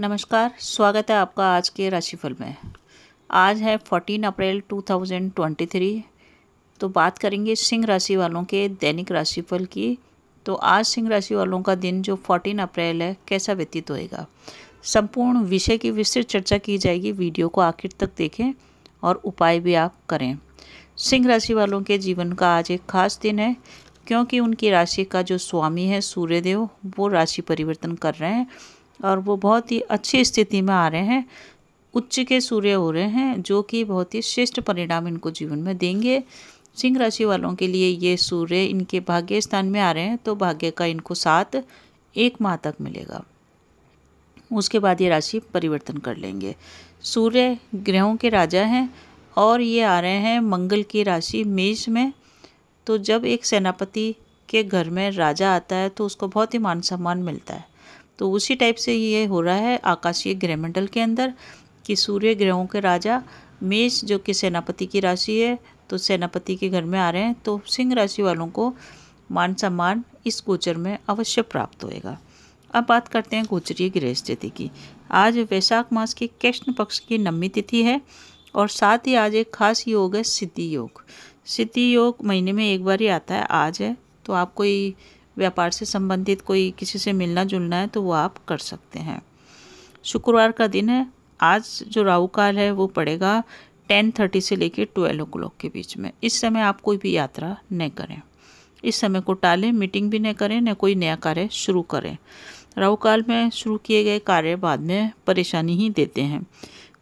नमस्कार स्वागत है आपका आज के राशिफल में आज है फोर्टीन अप्रैल 2023 तो बात करेंगे सिंह राशि वालों के दैनिक राशिफल की तो आज सिंह राशि वालों का दिन जो फोर्टीन अप्रैल है कैसा व्यतीत होएगा संपूर्ण विषय की विस्तृत चर्चा की जाएगी वीडियो को आखिर तक देखें और उपाय भी आप करें सिंह राशि वालों के जीवन का आज एक खास दिन है क्योंकि उनकी राशि का जो स्वामी है सूर्यदेव वो राशि परिवर्तन कर रहे हैं और वो बहुत ही अच्छी स्थिति में आ रहे हैं उच्च के सूर्य हो रहे हैं जो कि बहुत ही श्रेष्ठ परिणाम इनको जीवन में देंगे सिंह राशि वालों के लिए ये सूर्य इनके भाग्य स्थान में आ रहे हैं तो भाग्य का इनको साथ एक माह तक मिलेगा उसके बाद ये राशि परिवर्तन कर लेंगे सूर्य ग्रहों के राजा हैं और ये आ रहे हैं मंगल की राशि मेष में तो जब एक सेनापति के घर में राजा आता है तो उसको बहुत ही मान सम्मान मिलता है तो उसी टाइप से ये हो रहा है आकाशीय ग्रहमंडल के अंदर कि सूर्य ग्रहों के राजा मेष जो कि सेनापति की राशि है तो सेनापति के घर में आ रहे हैं तो सिंह राशि वालों को मान सम्मान इस गोचर में अवश्य प्राप्त होएगा अब बात करते हैं गोचरीय गृह स्थिति की आज वैशाख मास के कृष्ण पक्ष की नवमी तिथि है और साथ ही आज एक खास योग है सिद्धि योग सिद्धि योग महीने में एक बार ही आता है आज है तो आप कोई व्यापार से संबंधित कोई किसी से मिलना जुलना है तो वो आप कर सकते हैं शुक्रवार का दिन है आज जो राहु काल है वो पड़ेगा टेन थर्टी से लेकर ट्वेल्व ओ के बीच में इस समय आप कोई भी यात्रा न करें इस समय को टालें मीटिंग भी न करें न कोई नया कार्य शुरू करें राहु काल में शुरू किए गए कार्य बाद में परेशानी ही देते हैं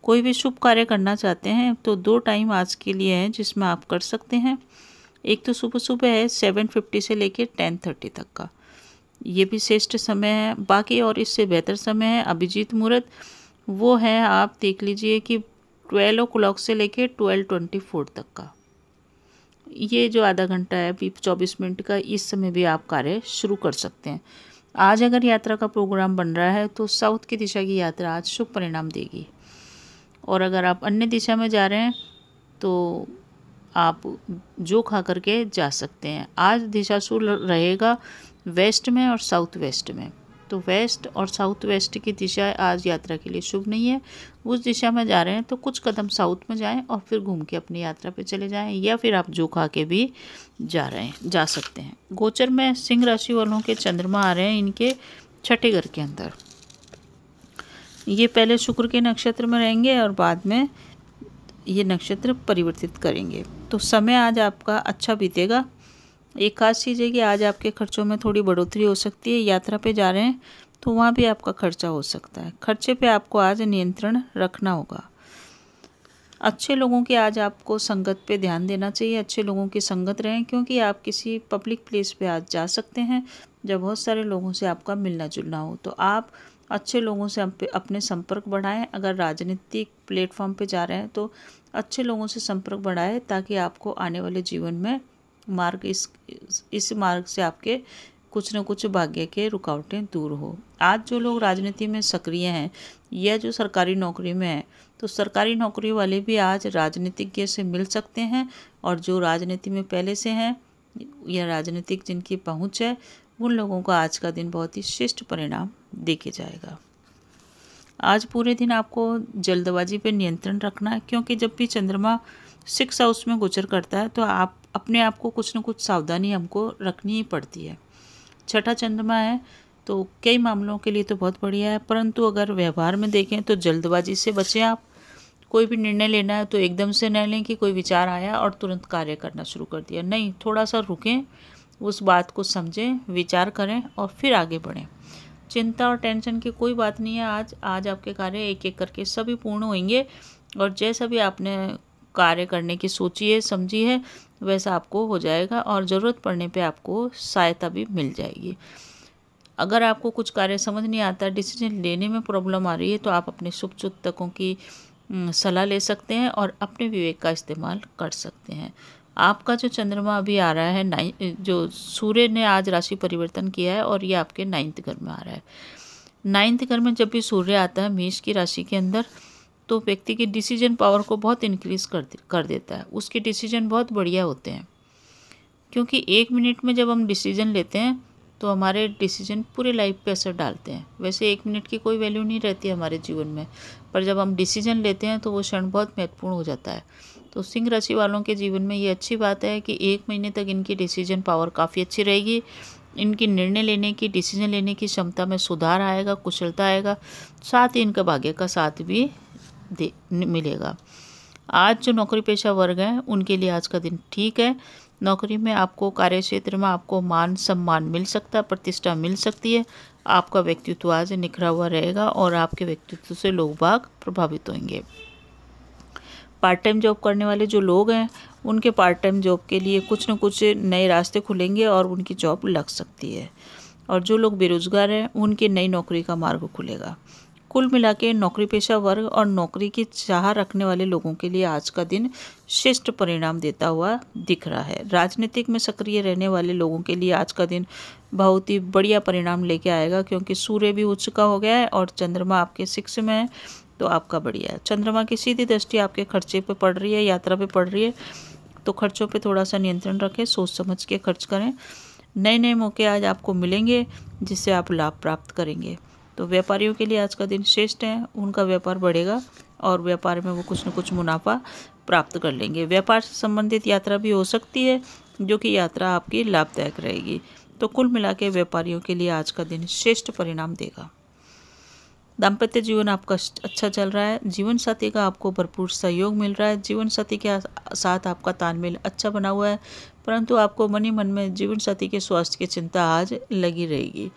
कोई भी शुभ कार्य करना चाहते हैं तो दो टाइम आज के लिए हैं जिसमें आप कर सकते हैं एक तो सुबह सुबह है सेवन फिफ्टी से लेकर टेन थर्टी तक का ये भी श्रेष्ठ समय है बाकी और इससे बेहतर समय है अभिजीत मुहूर्त वो है आप देख लीजिए कि ट्वेल्व ओ क्लॉक से लेकर ट्वेल्व ट्वेंटी फोर तक का ये जो आधा घंटा है अभी चौबीस मिनट का इस समय भी आप कार्य शुरू कर सकते हैं आज अगर यात्रा का प्रोग्राम बन रहा है तो साउथ की दिशा की यात्रा आज शुभ परिणाम देगी और अगर आप अन्य दिशा में जा रहे हैं तो आप जो खा करके जा सकते हैं आज दिशाशूल रहेगा वेस्ट में और साउथ वेस्ट में तो वेस्ट और साउथ वेस्ट की दिशा आज यात्रा के लिए शुभ नहीं है उस दिशा में जा रहे हैं तो कुछ कदम साउथ में जाएं और फिर घूम के अपनी यात्रा पे चले जाएं या फिर आप जो खा के भी जा रहे हैं जा सकते हैं गोचर में सिंह राशि वालों के चंद्रमा आ रहे हैं इनके छठे घर के अंदर ये पहले शुक्र के नक्षत्र में रहेंगे और बाद में ये नक्षत्र परिवर्तित करेंगे तो समय आज आपका अच्छा बीतेगा एक खास चीज़ है कि आज आपके खर्चों में थोड़ी बढ़ोतरी हो सकती है यात्रा पे जा रहे हैं तो वहाँ भी आपका खर्चा हो सकता है खर्चे पे आपको आज नियंत्रण रखना होगा अच्छे लोगों की आज आपको संगत पे ध्यान देना चाहिए अच्छे लोगों की संगत रहें क्योंकि आप किसी पब्लिक प्लेस पे आज जा सकते हैं जब बहुत सारे लोगों से आपका मिलना जुलना हो तो आप अच्छे लोगों से अपने संपर्क बढ़ाएं अगर राजनीतिक प्लेटफॉर्म पे जा रहे हैं तो अच्छे लोगों से संपर्क बढ़ाएं ताकि आपको आने वाले जीवन में मार्ग इस इस मार्ग से आपके कुछ न कुछ भाग्य के रुकावटें दूर हो आज जो लोग राजनीति में सक्रिय हैं या जो सरकारी नौकरी में हैं तो सरकारी नौकरी वाले भी आज राजनीतिज्ञ से मिल सकते हैं और जो राजनीति में पहले से हैं या राजनीतिक जिनकी पहुंच है उन लोगों का आज का दिन बहुत ही श्रेष्ठ परिणाम देखे जाएगा आज पूरे दिन आपको जल्दबाजी पर नियंत्रण रखना है क्योंकि जब भी चंद्रमा सिक्स हाउस में गुजर करता है तो आप अपने आप को कुछ ना कुछ सावधानी हमको रखनी ही पड़ती है छठा चंद्रमा है तो कई मामलों के लिए तो बहुत बढ़िया है परंतु अगर व्यवहार में देखें तो जल्दबाजी से बचें आप कोई भी निर्णय लेना है तो एकदम से न लें कि कोई विचार आया और तुरंत कार्य करना शुरू कर दिया नहीं थोड़ा सा रुकें उस बात को समझें विचार करें और फिर आगे बढ़ें चिंता और टेंशन की कोई बात नहीं है आज आज आपके कार्य एक एक करके सभी पूर्ण होंगे और जैसा भी आपने कार्य करने की सोची है समझी है वैसा आपको हो जाएगा और ज़रूरत पड़ने पे आपको सहायता भी मिल जाएगी अगर आपको कुछ कार्य समझ नहीं आता डिसीजन लेने में प्रॉब्लम आ रही है तो आप अपने शुभ चिंतकों की सलाह ले सकते हैं और अपने विवेक का इस्तेमाल कर सकते हैं आपका जो चंद्रमा अभी आ रहा है नाइन जो सूर्य ने आज राशि परिवर्तन किया है और ये आपके नाइन्थ घर में आ रहा है नाइन्थ घर में जब भी सूर्य आता है मेष की राशि के अंदर तो व्यक्ति की डिसीजन पावर को बहुत इंक्रीज कर दे, कर देता है उसके डिसीजन बहुत बढ़िया होते हैं क्योंकि एक मिनट में जब हम डिसीजन लेते हैं तो हमारे डिसीजन पूरे लाइफ पे असर डालते हैं वैसे एक मिनट की कोई वैल्यू नहीं रहती हमारे जीवन में पर जब हम डिसीजन लेते हैं तो वो क्षण बहुत महत्वपूर्ण हो जाता है तो सिंह राशि वालों के जीवन में ये अच्छी बात है कि एक महीने तक इनकी डिसीजन पावर काफ़ी अच्छी रहेगी इनकी निर्णय लेने की डिसीजन लेने की क्षमता में सुधार आएगा कुशलता आएगा साथ ही इनका भाग्य का साथ भी दे मिलेगा आज जो नौकरी पेशा वर्ग हैं उनके लिए आज का दिन ठीक है नौकरी में आपको कार्य क्षेत्र में आपको मान सम्मान मिल सकता है प्रतिष्ठा मिल सकती है आपका व्यक्तित्व आज निखरा हुआ रहेगा और आपके व्यक्तित्व से लोग बाग प्रभावित होंगे पार्ट टाइम जॉब करने वाले जो लोग हैं उनके पार्ट टाइम जॉब के लिए कुछ ना कुछ नए रास्ते खुलेंगे और उनकी जॉब लग सकती है और जो लोग बेरोज़गार हैं उनके नई नौकरी का मार्ग खुलेगा कुल मिला के नौकरी पेशा वर्ग और नौकरी की चाह रखने वाले लोगों के लिए आज का दिन श्रेष्ठ परिणाम देता हुआ दिख रहा है राजनीतिक में सक्रिय रहने वाले लोगों के लिए आज का दिन बहुत ही बढ़िया परिणाम लेके आएगा क्योंकि सूर्य भी उच्च का हो गया है और चंद्रमा आपके सिक्स में है तो आपका बढ़िया है चंद्रमा की सीधी दृष्टि आपके खर्चे पे पड़ रही है यात्रा पे पड़ रही है तो खर्चों पे थोड़ा सा नियंत्रण रखें सोच समझ के खर्च करें नए नए मौके आज आपको मिलेंगे जिससे आप लाभ प्राप्त करेंगे तो व्यापारियों के लिए आज का दिन श्रेष्ठ है उनका व्यापार बढ़ेगा और व्यापार में वो कुछ न कुछ मुनाफा प्राप्त कर लेंगे व्यापार से संबंधित यात्रा भी हो सकती है जो कि यात्रा आपकी लाभदायक रहेगी तो कुल मिला के व्यापारियों के लिए आज का दिन श्रेष्ठ परिणाम देगा दाम्पत्य जीवन आपका अच्छा चल रहा है जीवन साथी का आपको भरपूर सहयोग मिल रहा है जीवन साथी के साथ आपका तालमेल अच्छा बना हुआ है परंतु आपको मन ही मन में जीवन साथी के स्वास्थ्य की चिंता आज लगी रहेगी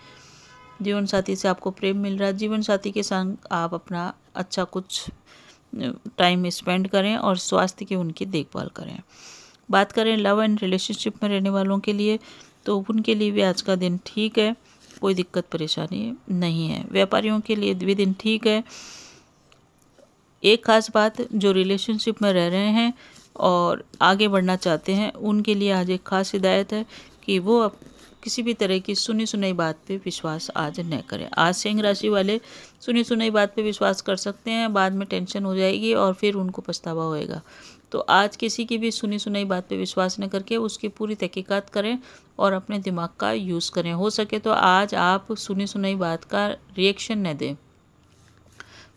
जीवन साथी से आपको प्रेम मिल रहा है जीवन साथी के संग आप अपना अच्छा कुछ टाइम स्पेंड करें और स्वास्थ्य की उनकी देखभाल करें बात करें लव एंड रिलेशनशिप में रहने वालों के लिए तो उनके लिए भी आज का दिन ठीक है कोई दिक्कत परेशानी नहीं है व्यापारियों के लिए भी दिन ठीक है एक खास बात जो रिलेशनशिप में रह रहे हैं और आगे बढ़ना चाहते हैं उनके लिए आज एक खास हिदायत है कि वो किसी भी तरह की सुनी सुनाई बात पे विश्वास आज न करें आज सिंह राशि वाले सुनी सुनाई बात पे विश्वास कर सकते हैं बाद में टेंशन हो जाएगी और फिर उनको पछतावा होएगा तो आज किसी की भी सुनी सुनाई बात पे विश्वास न करके उसकी पूरी तहकीक़त करें और अपने दिमाग का यूज़ करें हो सके तो आज आप सुनी सुनाई बात का रिएक्शन न दें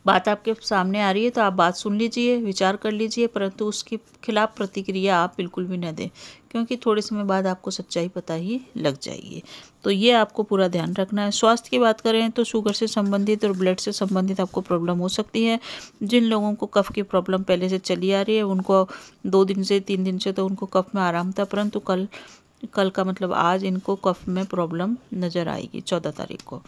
बात आपके सामने आ रही है तो आप बात सुन लीजिए विचार कर लीजिए परंतु उसके खिलाफ प्रतिक्रिया आप बिल्कुल भी न दें क्योंकि थोड़े समय बाद आपको सच्चाई पता ही लग जाएगी तो ये आपको पूरा ध्यान रखना है स्वास्थ्य की बात करें तो शुगर से संबंधित और ब्लड से संबंधित आपको प्रॉब्लम हो सकती है जिन लोगों को कफ की प्रॉब्लम पहले से चली आ रही है उनको दो दिन से तीन दिन से तो उनको कफ में आराम था परंतु कल कल का मतलब आज इनको कफ में प्रॉब्लम नज़र आएगी चौदह तारीख को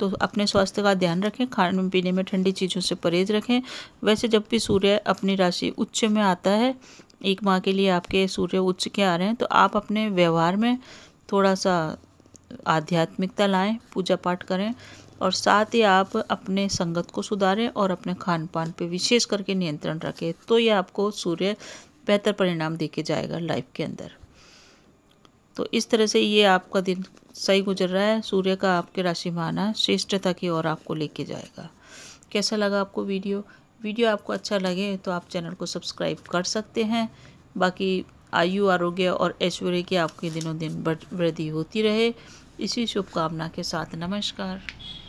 तो अपने स्वास्थ्य का ध्यान रखें खाने पीने में ठंडी चीज़ों से परहेज रखें वैसे जब भी सूर्य अपनी राशि उच्च में आता है एक माह के लिए आपके सूर्य उच्च के आ रहे हैं तो आप अपने व्यवहार में थोड़ा सा आध्यात्मिकता लाएं पूजा पाठ करें और साथ ही आप अपने संगत को सुधारें और अपने खान पान पर विशेष करके नियंत्रण रखें तो ये आपको सूर्य बेहतर परिणाम देके जाएगा लाइफ के अंदर तो इस तरह से ये आपका दिन सही गुजर रहा है सूर्य का आपके राशि में आना श्रेष्ठता की ओर आपको लेके जाएगा कैसा लगा आपको वीडियो वीडियो आपको अच्छा लगे तो आप चैनल को सब्सक्राइब कर सकते हैं बाकी आयु आरोग्य और ऐश्वर्य की आपके दिनों दिन वृद्धि होती रहे इसी शुभकामना के साथ नमस्कार